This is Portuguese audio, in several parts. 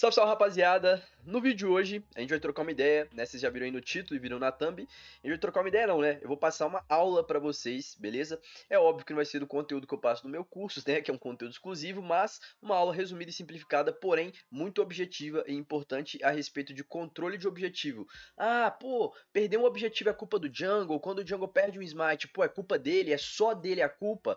Salve, salve rapaziada! No vídeo de hoje a gente vai trocar uma ideia, né? Vocês já viram aí no título e viram na thumb. A gente vai trocar uma ideia, não, né? Eu vou passar uma aula para vocês, beleza? É óbvio que não vai ser do conteúdo que eu passo no meu curso, né? Que é um conteúdo exclusivo, mas uma aula resumida e simplificada, porém muito objetiva e importante a respeito de controle de objetivo. Ah, pô, perder um objetivo é culpa do Jungle. Quando o Jungle perde um smite, pô, é culpa dele, é só dele a culpa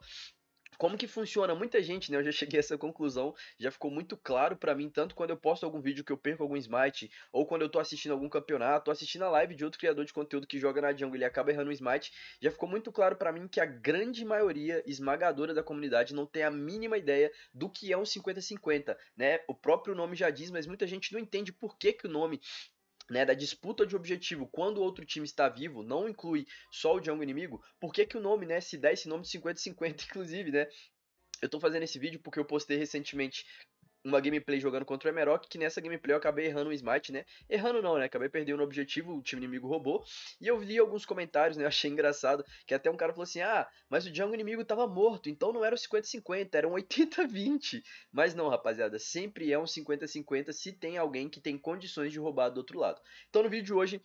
como que funciona? Muita gente, né? Eu já cheguei a essa conclusão, já ficou muito claro para mim, tanto quando eu posto algum vídeo que eu perco algum smite, ou quando eu tô assistindo algum campeonato, ou assistindo a live de outro criador de conteúdo que joga na jungle e acaba errando um smite, já ficou muito claro para mim que a grande maioria esmagadora da comunidade não tem a mínima ideia do que é um 50-50, né? O próprio nome já diz, mas muita gente não entende por que, que o nome né, da disputa de objetivo quando o outro time está vivo, não inclui só o Django inimigo, por que, que o nome, né, se dá esse nome de 50-50, inclusive, né? Eu tô fazendo esse vídeo porque eu postei recentemente uma gameplay jogando contra o Emerok, que nessa gameplay eu acabei errando o smite, né? Errando não, né? Acabei perdendo o objetivo, o time inimigo roubou. E eu vi alguns comentários, né? Eu achei engraçado, que até um cara falou assim: "Ah, mas o jungle inimigo tava morto, então não era o 50-50, era um 80-20". Mas não, rapaziada, sempre é um 50-50 se tem alguém que tem condições de roubar do outro lado. Então no vídeo de hoje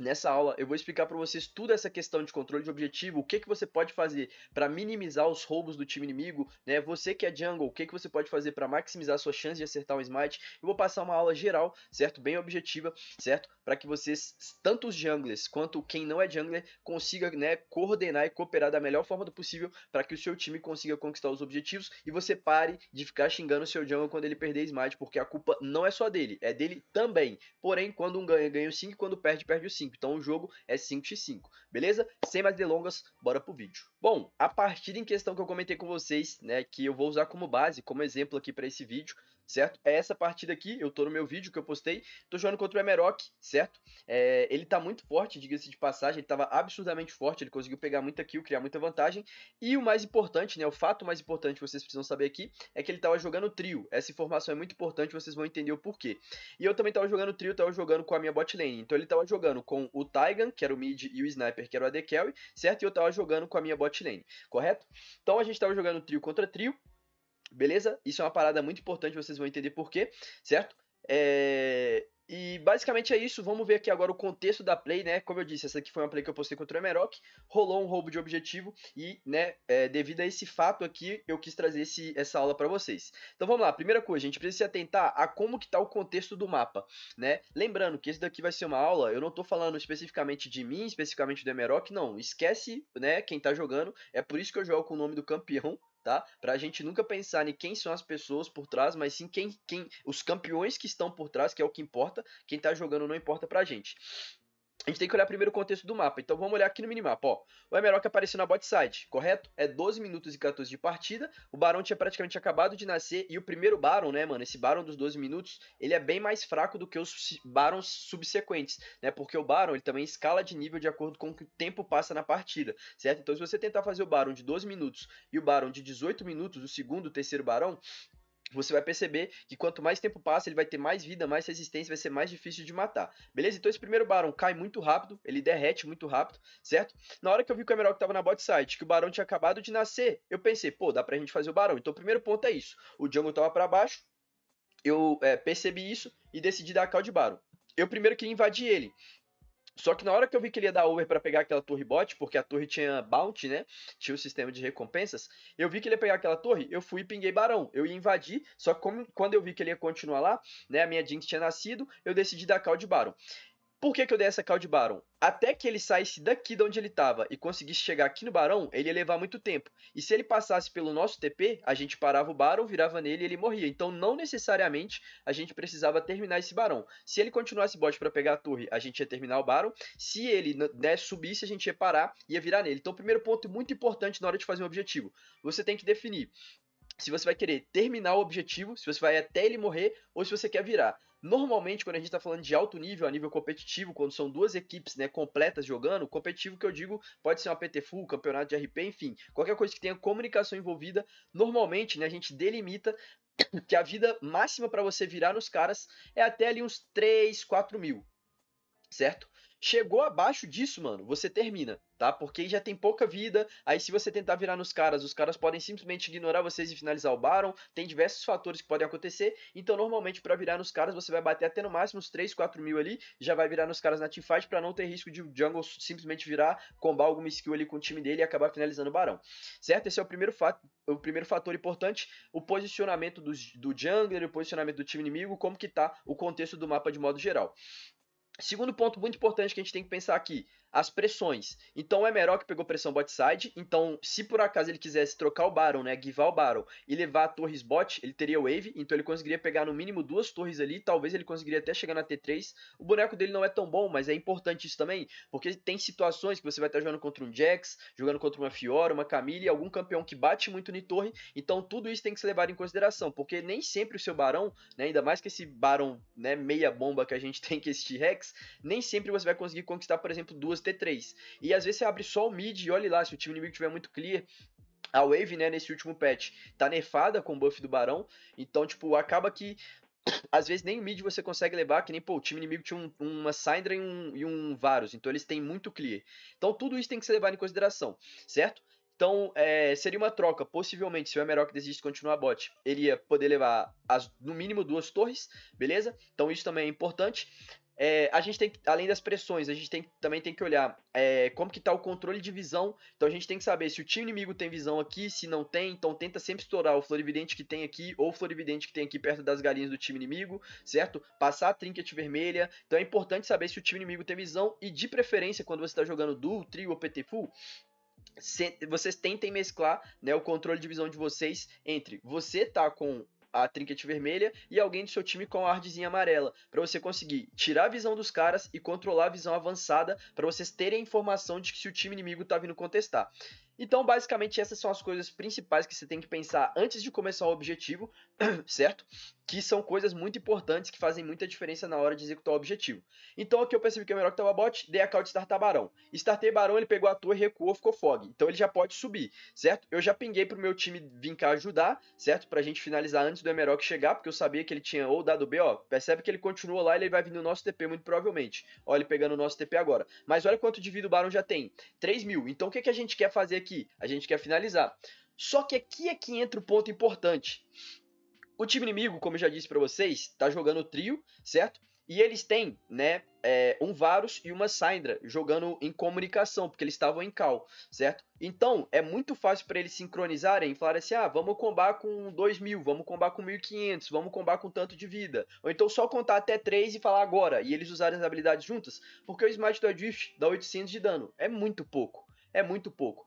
Nessa aula eu vou explicar para vocês toda essa questão de controle de objetivo, o que, que você pode fazer para minimizar os roubos do time inimigo, né? Você que é jungle, o que, que você pode fazer para maximizar a sua chance de acertar um smite. Eu vou passar uma aula geral, certo? Bem objetiva, certo? Para que vocês, tanto os junglers quanto quem não é jungler, consiga, né, coordenar e cooperar da melhor forma do possível para que o seu time consiga conquistar os objetivos e você pare de ficar xingando o seu jungle quando ele perder smite, porque a culpa não é só dele, é dele também. Porém, quando um ganha, ganha o 5, quando perde, perde o 5. Então o jogo é 5x5, beleza? Sem mais delongas, bora pro vídeo. Bom, a partida em questão que eu comentei com vocês, né, que eu vou usar como base, como exemplo aqui para esse vídeo, certo? É essa partida aqui, eu tô no meu vídeo que eu postei, tô jogando contra o Emerok, certo? É, ele tá muito forte, diga-se de passagem, ele tava absurdamente forte, ele conseguiu pegar muita kill, criar muita vantagem, e o mais importante, né, o fato mais importante que vocês precisam saber aqui, é que ele tava jogando trio, essa informação é muito importante, vocês vão entender o porquê. E eu também tava jogando trio, tava jogando com a minha bot lane, então ele tava jogando com o Taigan, que era o mid, e o Sniper, que era o AD Carry, certo? E eu tava jogando com a minha bot lane, correto? Então a gente tava jogando trio contra trio, Beleza? Isso é uma parada muito importante, vocês vão entender por quê, certo? É... E basicamente é isso, vamos ver aqui agora o contexto da play, né? Como eu disse, essa aqui foi uma play que eu postei contra o Emerok, rolou um roubo de objetivo e, né, é, devido a esse fato aqui, eu quis trazer esse, essa aula para vocês. Então vamos lá, primeira coisa, a gente precisa se atentar a como que tá o contexto do mapa, né? Lembrando que esse daqui vai ser uma aula, eu não tô falando especificamente de mim, especificamente do Emerok, não, esquece, né, quem tá jogando, é por isso que eu jogo com o nome do campeão, tá? Para a gente nunca pensar em quem são as pessoas por trás, mas sim quem, quem, os campeões que estão por trás, que é o que importa. Quem está jogando não importa para a gente a gente tem que olhar primeiro o contexto do mapa. Então vamos olhar aqui no minimapa. Ó. O Emeroc apareceu na bot side, correto? É 12 minutos e 14 de partida. O Barão tinha praticamente acabado de nascer. E o primeiro Barão, né, mano? Esse Barão dos 12 minutos, ele é bem mais fraco do que os Barons subsequentes, né? Porque o Barão ele também escala de nível de acordo com o que o tempo passa na partida, certo? Então se você tentar fazer o Barão de 12 minutos e o Barão de 18 minutos, o segundo, o terceiro Barão, você vai perceber que quanto mais tempo passa, ele vai ter mais vida, mais resistência, vai ser mais difícil de matar. Beleza? Então esse primeiro barão cai muito rápido, ele derrete muito rápido, certo? Na hora que eu vi que o Emerald tava na bot site que o barão tinha acabado de nascer, eu pensei, pô, dá pra gente fazer o barão. Então o primeiro ponto é isso. O jungle tava para baixo, eu é, percebi isso e decidi dar a cal de barão. Eu primeiro queria invadir ele. Só que na hora que eu vi que ele ia dar over para pegar aquela torre bot, porque a torre tinha bounty, né? Tinha o sistema de recompensas. Eu vi que ele ia pegar aquela torre, eu fui e pinguei barão. Eu ia invadir, só que como, quando eu vi que ele ia continuar lá, né? A minha Jinx tinha nascido, eu decidi dar call de barão. Por que, que eu dei essa call de Barão? Até que ele saísse daqui de onde ele estava e conseguisse chegar aqui no Barão, ele ia levar muito tempo. E se ele passasse pelo nosso TP, a gente parava o Barão, virava nele e ele morria. Então não necessariamente a gente precisava terminar esse Barão. Se ele continuasse bot para pegar a torre, a gente ia terminar o Barão. Se ele né, subisse, a gente ia parar e ia virar nele. Então primeiro ponto muito importante na hora de fazer um objetivo. Você tem que definir se você vai querer terminar o objetivo, se você vai até ele morrer ou se você quer virar. Normalmente, quando a gente está falando de alto nível, a nível competitivo, quando são duas equipes né, completas jogando, competitivo que eu digo pode ser uma Full, campeonato de RP, enfim, qualquer coisa que tenha comunicação envolvida, normalmente né, a gente delimita que a vida máxima para você virar nos caras é até ali uns 3, 4 mil, certo? Chegou abaixo disso, mano, você termina, tá? Porque já tem pouca vida. Aí se você tentar virar nos caras, os caras podem simplesmente ignorar vocês e finalizar o Baron. Tem diversos fatores que podem acontecer. Então, normalmente, para virar nos caras, você vai bater até no máximo uns 3, 4 mil ali. Já vai virar nos caras na teamfight para não ter risco de o jungle simplesmente virar, combar alguma skill ali com o time dele e acabar finalizando o Barão. Certo? Esse é o primeiro fato. O primeiro fator importante, o posicionamento do, do jungler, o posicionamento do time inimigo, como que tá o contexto do mapa de modo geral. Segundo ponto muito importante que a gente tem que pensar aqui: as pressões. Então o Emerok pegou pressão bot side, então se por acaso ele quisesse trocar o Baron, né, givar o Baron e levar a torres bot, ele teria wave, então ele conseguiria pegar no mínimo duas torres ali, talvez ele conseguiria até chegar na T3. O boneco dele não é tão bom, mas é importante isso também, porque tem situações que você vai estar jogando contra um Jax, jogando contra uma Fiora, uma Camille, algum campeão que bate muito na torre, então tudo isso tem que ser levado em consideração, porque nem sempre o seu Barão, né, ainda mais que esse Barão, né, meia bomba que a gente tem que este Rex, nem sempre você vai conseguir conquistar, por exemplo, duas fosse ter E às vezes você abre só o mid e olha lá, se o time inimigo tiver muito clear, a Wave, né, nesse último patch, tá nefada com o buff do Barão. Então, tipo, acaba que. Às vezes nem o mid você consegue levar, que nem pô, o time inimigo tinha um, uma Syndra e um, e um Varus, então eles têm muito clear. Então tudo isso tem que ser levado em consideração, certo? Então, é, seria uma troca, possivelmente, se o Emerok desiste de continuar bot, ele ia poder levar as, no mínimo duas torres, beleza? Então isso também é importante é, a gente tem que, além das pressões, a gente tem, também tem que olhar é, como que tá o controle de visão. Então a gente tem que saber se o time inimigo tem visão aqui, se não tem, então tenta sempre estourar o florividente que tem aqui ou o florividente que tem aqui perto das galinhas do time inimigo, certo? Passar a trinket vermelha. Então é importante saber se o time inimigo tem visão e de preferência quando você está jogando duo, trio ou PT full, vocês tentem mesclar né, o controle de visão de vocês entre você tá com a trinket vermelha e alguém do seu time com a hardzinha amarela, para você conseguir tirar a visão dos caras e controlar a visão avançada para vocês terem a informação de que se o time inimigo tá vindo contestar. Então, basicamente, essas são as coisas principais que você tem que pensar antes de começar o objetivo, certo? Que são coisas muito importantes que fazem muita diferença na hora de executar o objetivo. Então, aqui eu percebi que é melhor que estava bot, dei a call de startar barão. Startei barão, ele pegou a torre, recuou, ficou fog. Então, ele já pode subir, certo? Eu já pinguei pro meu time vir cá ajudar, certo? Pra gente finalizar antes do Emerok chegar, porque eu sabia que ele tinha ou dado B, ó. Percebe que ele continua lá e ele vai vir no nosso TP, muito provavelmente. Olha ele pegando o nosso TP agora. Mas olha quanto de vida o barão já tem. 3 mil. Então, o que, que a gente quer fazer aqui? aqui, a gente quer finalizar. Só que aqui é que entra o ponto importante. O time inimigo, como eu já disse para vocês, tá jogando trio, certo? E eles têm, né, é, um Varus e uma Syndra jogando em comunicação, porque eles estavam em cal, certo? Então, é muito fácil para eles sincronizarem e falar assim, ah, vamos combar com 2000, vamos combar com 1500, vamos combar com tanto de vida. Ou então só contar até 3 e falar agora, e eles usarem as habilidades juntas, porque o Smite do Adrift dá 800 de dano, é muito pouco é muito pouco.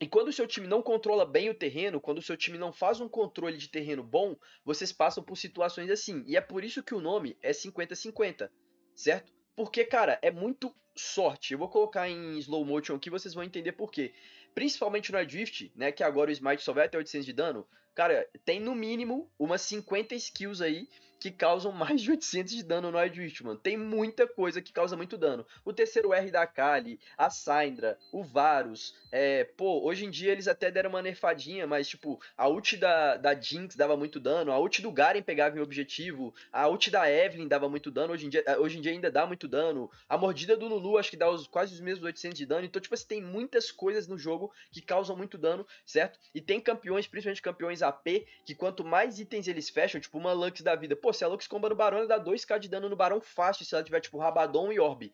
E quando o seu time não controla bem o terreno, quando o seu time não faz um controle de terreno bom, vocês passam por situações assim. E é por isso que o nome é 50-50, certo? Porque, cara, é muito sorte. Eu vou colocar em slow motion aqui, vocês vão entender por quê. Principalmente no Adrift, né, que agora o Smite só vai até 800 de dano, cara, tem no mínimo umas 50 skills aí que causam mais de 800 de dano no Adrift, mano. Tem muita coisa que causa muito dano. O terceiro R da Kali, a Syndra, o Varus, é, pô, hoje em dia eles até deram uma nerfadinha, mas tipo, a ult da, da Jinx dava muito dano, a ult do Garen pegava em objetivo, a ult da Evelyn dava muito dano, hoje em dia, é, hoje em dia ainda dá muito dano, a mordida do Lulu acho que dá os, quase os mesmos 800 de dano. Então, tipo assim, tem muitas coisas no jogo que causam muito dano, certo? E tem campeões, principalmente campeões AP, que quanto mais itens eles fecham, tipo uma Lux da vida. Pô, se a Lux comba no Barão, ela dá 2k de dano no Barão fácil se ela tiver, tipo, Rabadon e Orbe.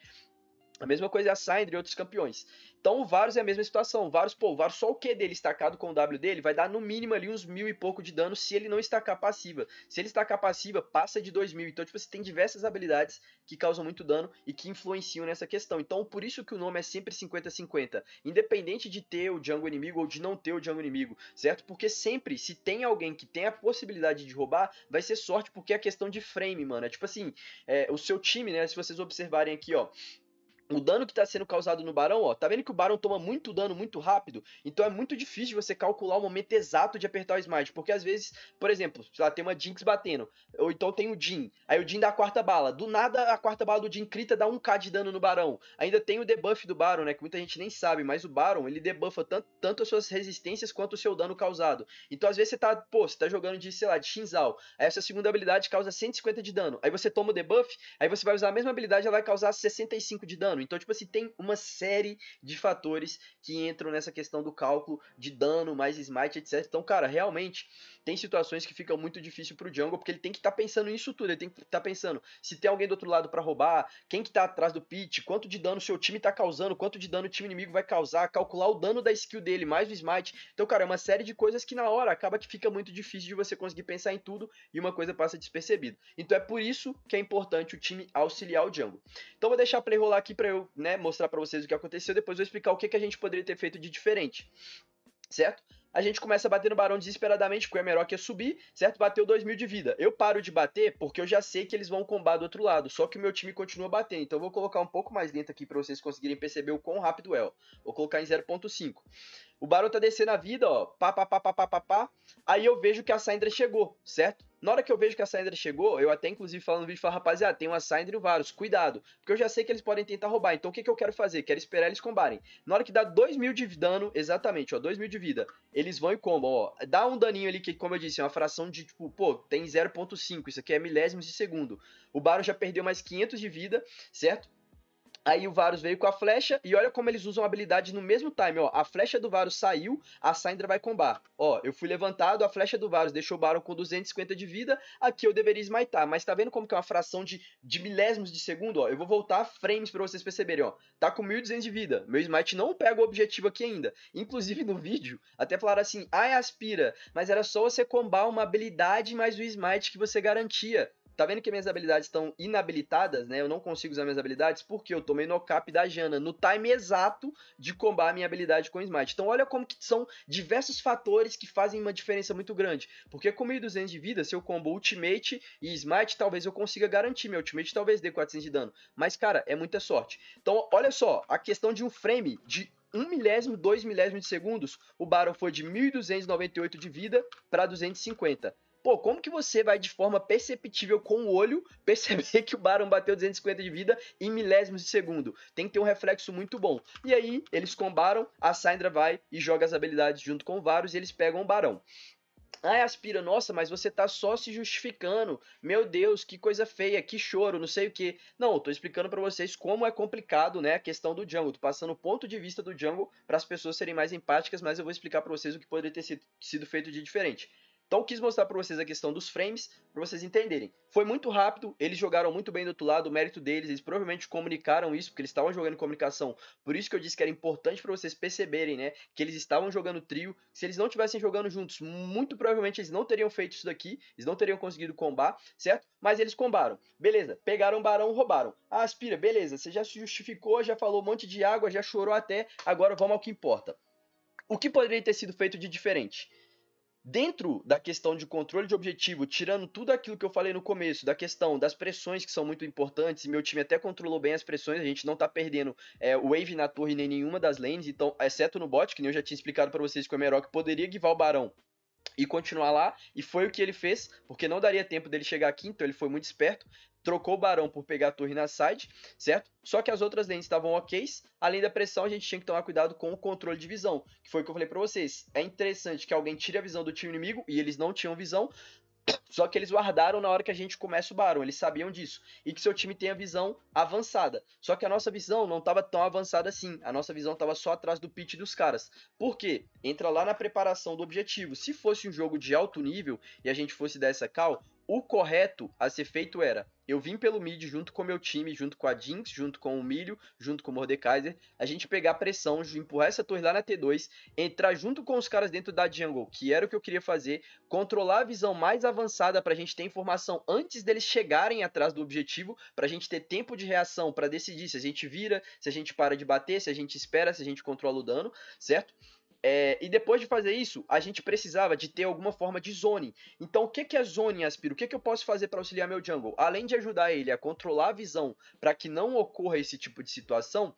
A mesma coisa é a Sainz e outros campeões. Então o Varus é a mesma situação. O Varus, pô, o Varus só o Q dele estacado com o W dele vai dar no mínimo ali uns mil e pouco de dano se ele não estacar passiva. Se ele estacar passiva, passa de dois mil. Então, tipo, você assim, tem diversas habilidades que causam muito dano e que influenciam nessa questão. Então, por isso que o nome é sempre 50-50. Independente de ter o Django inimigo ou de não ter o Django inimigo, certo? Porque sempre, se tem alguém que tem a possibilidade de roubar, vai ser sorte porque é questão de frame, mano. É tipo assim, é, o seu time, né? Se vocês observarem aqui, ó o dano que está sendo causado no barão, ó, tá vendo que o barão toma muito dano muito rápido? Então é muito difícil você calcular o momento exato de apertar o smite, porque às vezes, por exemplo, sei lá, tem uma Jinx batendo, ou então tem o Jin, aí o Jin dá a quarta bala, do nada a quarta bala do Jin crita dá 1k de dano no barão. Ainda tem o debuff do barão, né, que muita gente nem sabe, mas o barão, ele debuffa tanto, tanto as suas resistências quanto o seu dano causado. Então às vezes você tá, pô, você tá jogando de, sei lá, de Xin Zhao, aí a sua segunda habilidade causa 150 de dano, aí você toma o debuff, aí você vai usar a mesma habilidade, ela vai causar 65 de dano dano. Então, tipo assim, tem uma série de fatores que entram nessa questão do cálculo de dano, mais smite, etc. Então, cara, realmente tem situações que ficam muito difícil pro jungle, porque ele tem que estar tá pensando nisso tudo, ele tem que estar tá pensando se tem alguém do outro lado para roubar, quem que tá atrás do pit, quanto de dano seu time tá causando, quanto de dano o time inimigo vai causar, calcular o dano da skill dele, mais o smite. Então, cara, é uma série de coisas que na hora acaba que fica muito difícil de você conseguir pensar em tudo e uma coisa passa despercebida. Então é por isso que é importante o time auxiliar o jungle. Então vou deixar play rolar aqui para eu né, mostrar para vocês o que aconteceu, depois eu vou explicar o que, que a gente poderia ter feito de diferente, certo? a gente começa a bater no Barão desesperadamente, porque o Emerok ia subir, certo? Bateu 2 mil de vida. Eu paro de bater porque eu já sei que eles vão combar do outro lado, só que o meu time continua batendo. Então eu vou colocar um pouco mais dentro aqui para vocês conseguirem perceber o quão rápido é, ó. Vou colocar em 0.5. O Barão tá descendo a vida, ó, pá, pá, pá, pá, pá, pá, pá. Aí eu vejo que a Syndra chegou, certo? Na hora que eu vejo que a Syndra chegou, eu até inclusive falo no vídeo, falo, rapaziada, tem uma Syndra e o Varus, cuidado, porque eu já sei que eles podem tentar roubar, então o que, que eu quero fazer? Quero esperar eles combarem. Na hora que dá 2 mil de dano, exatamente, ó, 2 mil de vida, eles vão e comam ó. Dá um daninho ali que, como eu disse, é uma fração de, tipo, pô, tem 0.5, isso aqui é milésimos de segundo. O Baron já perdeu mais 500 de vida, certo? Aí o Varus veio com a flecha e olha como eles usam a habilidade no mesmo time, ó. A flecha do Varus saiu, a Syndra vai combar. Ó, eu fui levantado, a flecha do Varus deixou o Baron com 250 de vida, aqui eu deveria esmaitar. Mas tá vendo como que é uma fração de, de milésimos de segundo, ó? Eu vou voltar frames pra vocês perceberem, ó. Tá com 1.200 de vida, meu smite não pega o objetivo aqui ainda. Inclusive no vídeo, até falaram assim, ai aspira, mas era só você combar uma habilidade mais o smite que você garantia. Tá vendo que minhas habilidades estão inabilitadas, né? Eu não consigo usar minhas habilidades porque eu tomei no cap da Jana no time exato de combar a minha habilidade com o Smite. Então olha como que são diversos fatores que fazem uma diferença muito grande. Porque com 1.200 de vida, se eu combo Ultimate e Smite, talvez eu consiga garantir. Meu Ultimate talvez dê 400 de dano. Mas, cara, é muita sorte. Então olha só, a questão de um frame de um milésimo, dois milésimos de segundos, o Baron foi de 1.298 de vida para 250. Pô, como que você vai de forma perceptível com o olho perceber que o Baron bateu 250 de vida em milésimos de segundo? Tem que ter um reflexo muito bom. E aí, eles combaram, a Syndra vai e joga as habilidades junto com o Varus e eles pegam o Barão. Ai, Aspira, nossa, mas você tá só se justificando. Meu Deus, que coisa feia, que choro, não sei o que. Não, eu tô explicando para vocês como é complicado, né, a questão do Django. Tô passando o ponto de vista do Django para as pessoas serem mais empáticas, mas eu vou explicar para vocês o que poderia ter sido feito de diferente. Então quis mostrar para vocês a questão dos frames, para vocês entenderem. Foi muito rápido, eles jogaram muito bem do outro lado, o mérito deles, eles provavelmente comunicaram isso, porque eles estavam jogando comunicação. Por isso que eu disse que era importante para vocês perceberem, né, que eles estavam jogando trio. Se eles não tivessem jogando juntos, muito provavelmente eles não teriam feito isso daqui, eles não teriam conseguido combar, certo? Mas eles combaram. Beleza, pegaram o barão, roubaram. Ah, aspira, beleza, você já se justificou, já falou um monte de água, já chorou até, agora vamos ao que importa. O que poderia ter sido feito de diferente? Dentro da questão de controle de objetivo, tirando tudo aquilo que eu falei no começo, da questão das pressões que são muito importantes, meu time até controlou bem as pressões, a gente não tá perdendo é, wave na torre nem nenhuma das lanes, então, exceto no bot, que nem eu já tinha explicado para vocês que o Emerok poderia guivar o Barão e continuar lá, e foi o que ele fez, porque não daria tempo dele chegar aqui, então ele foi muito esperto, trocou o Barão por pegar a torre na side, certo? Só que as outras lentes estavam ok, além da pressão a gente tinha que tomar cuidado com o controle de visão, que foi o que eu falei para vocês, é interessante que alguém tire a visão do time inimigo, e eles não tinham visão, só que eles guardaram na hora que a gente começa o Barão, eles sabiam disso. E que seu time tem a visão avançada. Só que a nossa visão não estava tão avançada assim. A nossa visão estava só atrás do pitch dos caras. Por quê? Entra lá na preparação do objetivo. Se fosse um jogo de alto nível e a gente fosse dessa cal, o correto a ser feito era: eu vim pelo mid junto com o meu time, junto com a Jinx, junto com o Milho, junto com o Mordekaiser, a gente pegar pressão, empurrar essa torre lá na T2, entrar junto com os caras dentro da jungle, que era o que eu queria fazer, controlar a visão mais avançada pra gente ter informação antes deles chegarem atrás do objetivo, pra gente ter tempo de reação para decidir se a gente vira, se a gente para de bater, se a gente espera, se a gente controla o dano, certo? É, e depois de fazer isso, a gente precisava de ter alguma forma de zoning. Então, o que, que é zoning, Aspiro? O que, que eu posso fazer para auxiliar meu jungle? Além de ajudar ele a controlar a visão para que não ocorra esse tipo de situação,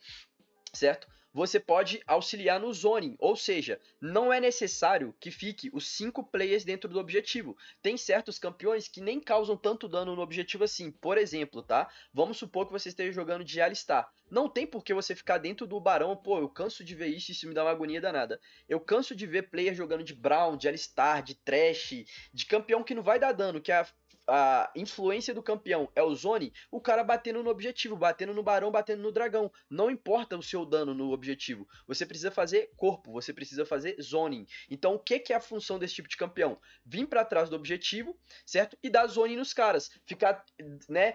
certo? você pode auxiliar no zoning, ou seja, não é necessário que fique os cinco players dentro do objetivo. Tem certos campeões que nem causam tanto dano no objetivo assim. Por exemplo, tá? Vamos supor que você esteja jogando de Alistar. Não tem por que você ficar dentro do barão, pô, eu canso de ver isso, isso me dá uma agonia danada. Eu canso de ver player jogando de Brown, de Alistar, de Trash, de campeão que não vai dar dano, que é a a influência do campeão é o zone, o cara batendo no objetivo, batendo no barão, batendo no dragão. Não importa o seu dano no objetivo. Você precisa fazer corpo, você precisa fazer zoning. Então, o que, que é a função desse tipo de campeão? Vim para trás do objetivo, certo? E dar zoning nos caras. Ficar, né,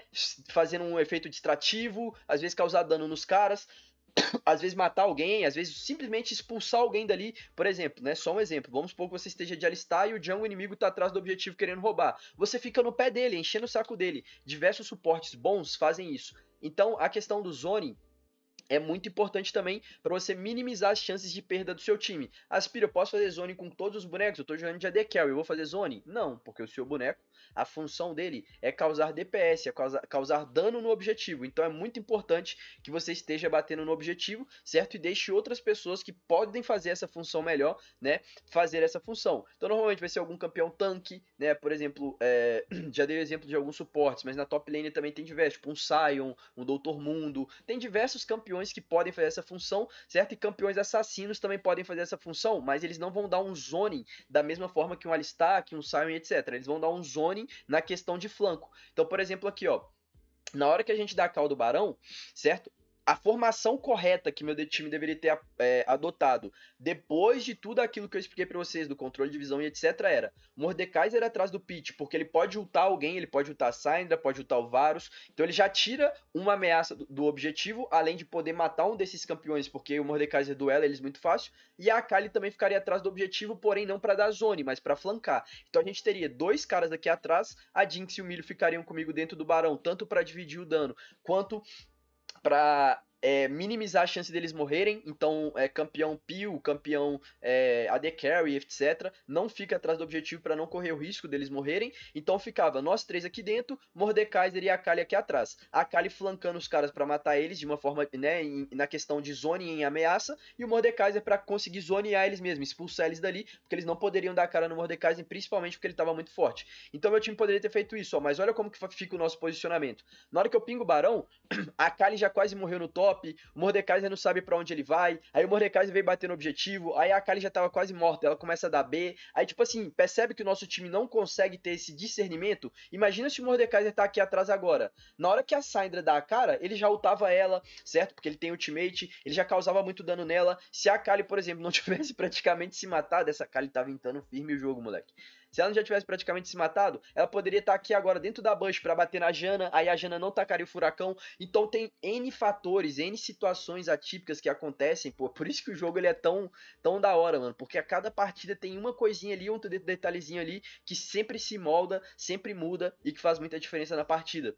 fazendo um efeito distrativo, às vezes causar dano nos caras. às vezes matar alguém, às vezes simplesmente expulsar alguém dali, por exemplo, né? Só um exemplo. Vamos supor que você esteja de alistar e o Jungle inimigo tá atrás do objetivo querendo roubar. Você fica no pé dele, enchendo o saco dele. Diversos suportes bons fazem isso. Então, a questão do zoning é muito importante também para você minimizar as chances de perda do seu time. Aspira, eu posso fazer zone com todos os bonecos? Eu estou jogando de AD Carry, eu vou fazer zone? Não, porque o seu boneco, a função dele é causar DPS, é causar, causar dano no objetivo. Então é muito importante que você esteja batendo no objetivo, certo? E deixe outras pessoas que podem fazer essa função melhor, né? Fazer essa função. Então normalmente vai ser algum campeão tanque, né? Por exemplo, é... já dei o exemplo de alguns suportes, mas na top lane também tem diversos, tipo um Sion, um Doutor Mundo, tem diversos campeões campeões que podem fazer essa função, certo? E campeões assassinos também podem fazer essa função, mas eles não vão dar um zoning da mesma forma que um Alistar, que um Sion, etc. Eles vão dar um zoning na questão de flanco. Então, por exemplo, aqui, ó. Na hora que a gente dá a cal do barão, certo? a formação correta que meu time deveria ter é, adotado depois de tudo aquilo que eu expliquei para vocês do controle de visão e etc era Mordekaiser atrás do Pit porque ele pode ultar alguém, ele pode ultar Syndra, pode ultar o Varus, então ele já tira uma ameaça do, do, objetivo, além de poder matar um desses campeões, porque o Mordekaiser duela eles muito fácil, e a Akali também ficaria atrás do objetivo, porém não para dar zone, mas para flancar. Então a gente teria dois caras aqui atrás, a Jinx e o Milho ficariam comigo dentro do Barão, tanto para dividir o dano, quanto para é, minimizar a chance deles morrerem. Então, é, campeão Pio, campeão é, AD Carry, etc., não fica atrás do objetivo para não correr o risco deles morrerem. Então, ficava nós três aqui dentro, Mordekaiser e Akali aqui atrás. Akali flancando os caras para matar eles de uma forma, né, em, na questão de zone em ameaça, e o Mordekaiser para conseguir zonear eles mesmo, expulsar eles dali, porque eles não poderiam dar a cara no Mordekaiser, principalmente porque ele estava muito forte. Então, meu time poderia ter feito isso, ó, mas olha como que fica o nosso posicionamento. Na hora que eu pingo o Barão, Akali já quase morreu no top golpe, o Mordecai não sabe para onde ele vai, aí o Mordecai veio bater no objetivo, aí a Kali já tava quase morta, ela começa a dar B, aí tipo assim, percebe que o nosso time não consegue ter esse discernimento, imagina se o Mordecai tá aqui atrás agora, na hora que a Syndra dá a cara, ele já ultava ela, certo? Porque ele tem ultimate, ele já causava muito dano nela, se a Kali, por exemplo, não tivesse praticamente se matado, essa Kali tava ventando firme o jogo, moleque. Se ela não já tivesse praticamente se matado, ela poderia estar tá aqui agora dentro da Bush para bater na Jana, aí a Jana não tacaria o furacão. Então tem N fatores, N situações atípicas que acontecem, pô. Por isso que o jogo ele é tão, tão da hora, mano. Porque a cada partida tem uma coisinha ali, um detalhezinho ali que sempre se molda, sempre muda e que faz muita diferença na partida.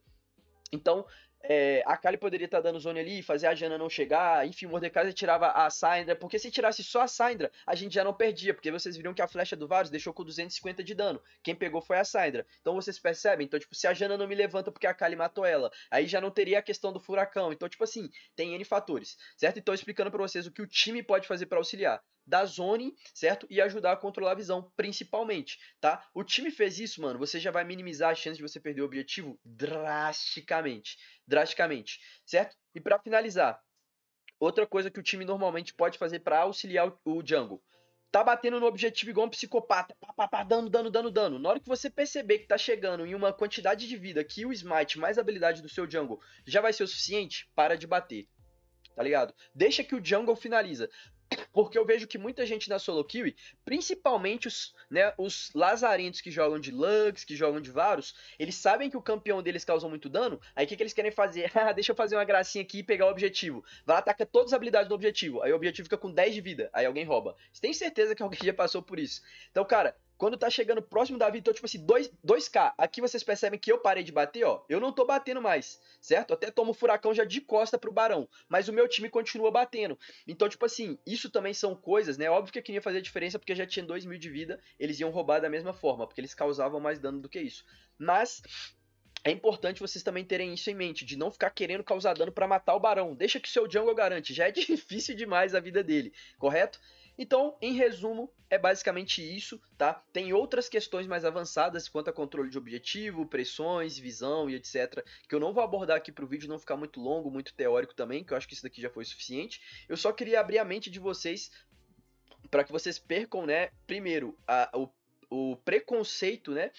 Então, é, a Kali poderia estar tá dando zone ali, fazer a Jana não chegar, enfim, o Mordecai tirava a Syndra, porque se tirasse só a Syndra, a gente já não perdia, porque vocês viram que a flecha do Varus deixou com 250 de dano, quem pegou foi a Syndra, então vocês percebem, então tipo, se a Jana não me levanta porque a Kali matou ela, aí já não teria a questão do furacão, então tipo assim, tem N fatores, certo? Então explicando para vocês o que o time pode fazer para auxiliar, da zone, certo? E ajudar a controlar a visão, principalmente, tá? O time fez isso, mano, você já vai minimizar a chance de você perder o objetivo drasticamente, drasticamente, certo? E para finalizar, outra coisa que o time normalmente pode fazer para auxiliar o jungle, tá batendo no objetivo igual um psicopata, pá, pá, pá, dano, dano, dano, Na hora que você perceber que tá chegando em uma quantidade de vida que o smite mais a habilidade do seu jungle já vai ser o suficiente, para de bater. Tá ligado? Deixa que o jungle finaliza. Porque eu vejo que muita gente na Solo Kiwi, principalmente os, né, os lazarentos que jogam de Lux, que jogam de Varus, eles sabem que o campeão deles causa muito dano, aí o que, que eles querem fazer? Ah, deixa eu fazer uma gracinha aqui e pegar o objetivo. Vai lá, ataca todas as habilidades do objetivo, aí o objetivo fica com 10 de vida, aí alguém rouba. Você tem certeza que alguém já passou por isso. Então, cara, quando tá chegando próximo da vida, então, tipo assim, 2, 2K. Aqui vocês percebem que eu parei de bater, ó. Eu não tô batendo mais, certo? Até tomo furacão já de costa pro barão. Mas o meu time continua batendo. Então, tipo assim, isso também são coisas, né? Óbvio que eu queria fazer diferença porque já tinha 2 mil de vida. Eles iam roubar da mesma forma, porque eles causavam mais dano do que isso. Mas é importante vocês também terem isso em mente, de não ficar querendo causar dano para matar o barão. Deixa que o seu jungle garante, já é difícil demais a vida dele, correto? Então, em resumo, é basicamente isso, tá? Tem outras questões mais avançadas quanto a controle de objetivo, pressões, visão e etc, que eu não vou abordar aqui para o vídeo não ficar muito longo, muito teórico também, que eu acho que isso daqui já foi suficiente. Eu só queria abrir a mente de vocês para que vocês percam, né, primeiro, a, o, o preconceito, né,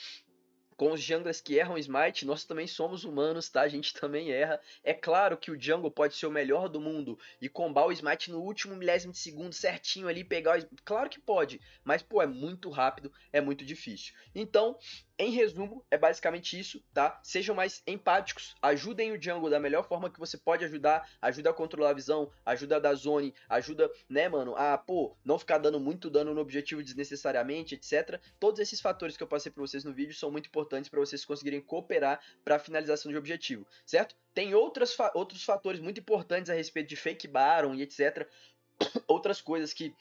com os junglers que erram smite, nós também somos humanos, tá? A gente também erra. É claro que o jungle pode ser o melhor do mundo e combar o smite no último milésimo de segundo certinho ali, pegar o... Claro que pode, mas pô, é muito rápido, é muito difícil. Então, em resumo, é basicamente isso, tá? Sejam mais empáticos, ajudem o Django da melhor forma que você pode ajudar, ajuda a controlar a visão, ajuda a dar zone, ajuda, né, mano, a, pô, não ficar dando muito dano no objetivo desnecessariamente, etc. Todos esses fatores que eu passei pra vocês no vídeo são muito importantes importantes para vocês conseguirem cooperar para a finalização de objetivo, certo? Tem outras fa outros fatores muito importantes a respeito de fake baron e etc. Outras coisas que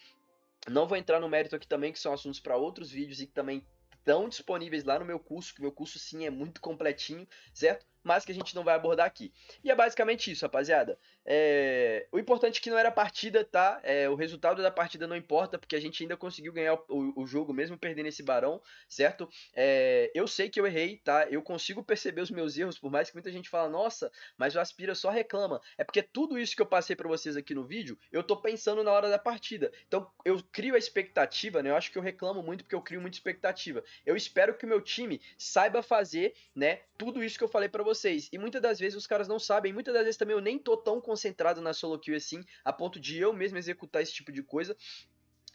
não vou entrar no mérito aqui também, que são assuntos para outros vídeos e que também estão disponíveis lá no meu curso, que meu curso sim é muito completinho, certo? Mas que a gente não vai abordar aqui. E é basicamente isso, rapaziada. É, o importante é que não era a partida, tá? É, o resultado da partida não importa, porque a gente ainda conseguiu ganhar o, o jogo, mesmo perdendo esse barão, certo? É, eu sei que eu errei, tá? Eu consigo perceber os meus erros, por mais que muita gente fala, nossa, mas o Aspira só reclama. É porque tudo isso que eu passei para vocês aqui no vídeo, eu tô pensando na hora da partida. Então, eu crio a expectativa, né? Eu acho que eu reclamo muito porque eu crio muita expectativa. Eu espero que o meu time saiba fazer, né, tudo isso que eu falei para vocês. E muitas das vezes os caras não sabem, muitas das vezes também eu nem tô tão concentrado na solo queue assim, a ponto de eu mesmo executar esse tipo de coisa.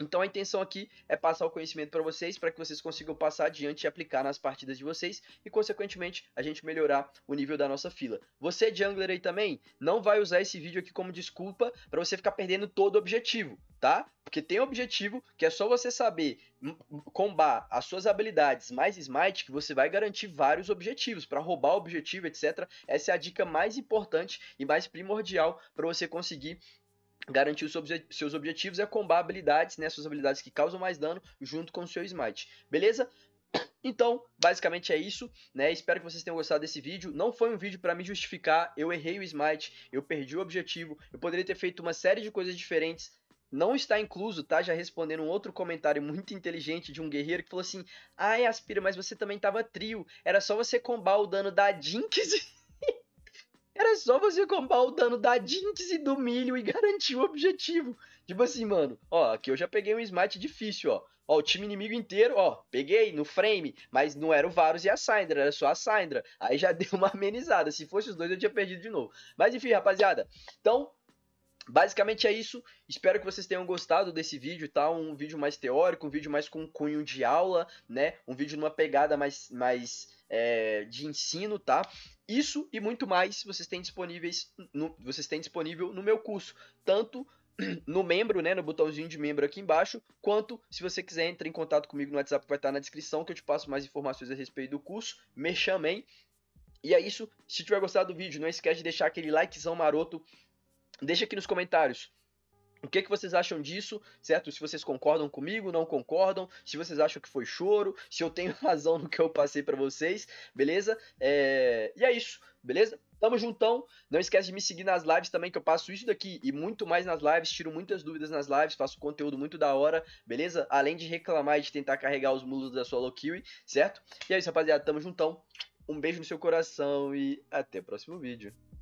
Então a intenção aqui é passar o conhecimento para vocês, para que vocês consigam passar adiante e aplicar nas partidas de vocês e consequentemente a gente melhorar o nível da nossa fila. Você jungler aí também, não vai usar esse vídeo aqui como desculpa para você ficar perdendo todo o objetivo, tá? Porque tem um objetivo que é só você saber combar as suas habilidades mais smite que você vai garantir vários objetivos para roubar o objetivo, etc. Essa é a dica mais importante e mais primordial para você conseguir garantir os seus objetivos é combar habilidades, né, suas habilidades que causam mais dano junto com o seu smite, beleza? Então, basicamente é isso, né? Espero que vocês tenham gostado desse vídeo. Não foi um vídeo para me justificar, eu errei o smite, eu perdi o objetivo, eu poderia ter feito uma série de coisas diferentes. Não está incluso, tá? Já respondendo um outro comentário muito inteligente de um guerreiro que falou assim: "Ai, Aspira, mas você também tava trio, era só você combar o dano da Jinx". Era só você comprar o dano da Jinx e do milho e garantir o objetivo. Tipo assim, mano, ó, aqui eu já peguei um smite difícil, ó. Ó, o time inimigo inteiro, ó, peguei no frame, mas não era o Varus e a Syndra, era só a Syndra. Aí já deu uma amenizada, se fosse os dois eu tinha perdido de novo. Mas enfim, rapaziada, então, basicamente é isso. Espero que vocês tenham gostado desse vídeo, tá? Um vídeo mais teórico, um vídeo mais com cunho de aula, né? Um vídeo numa pegada mais... mais é, de ensino, tá? Isso e muito mais vocês têm disponíveis, no, vocês têm disponível no meu curso, tanto no membro, né, no botãozinho de membro aqui embaixo, quanto se você quiser entrar em contato comigo no WhatsApp vai estar na descrição que eu te passo mais informações a respeito do curso, me chamem. E é isso, se tiver gostado do vídeo, não esquece de deixar aquele likezão maroto, deixa aqui nos comentários o que, é que vocês acham disso, certo? Se vocês concordam comigo, não concordam, se vocês acham que foi choro, se eu tenho razão no que eu passei para vocês, beleza? É... E é isso, beleza? Tamo juntão. Não esquece de me seguir nas lives também, que eu passo isso daqui e muito mais nas lives. Tiro muitas dúvidas nas lives, faço conteúdo muito da hora, beleza? Além de reclamar e de tentar carregar os mulos da sua Kiwi, certo? E é isso, rapaziada. Tamo juntão. Um beijo no seu coração e até o próximo vídeo.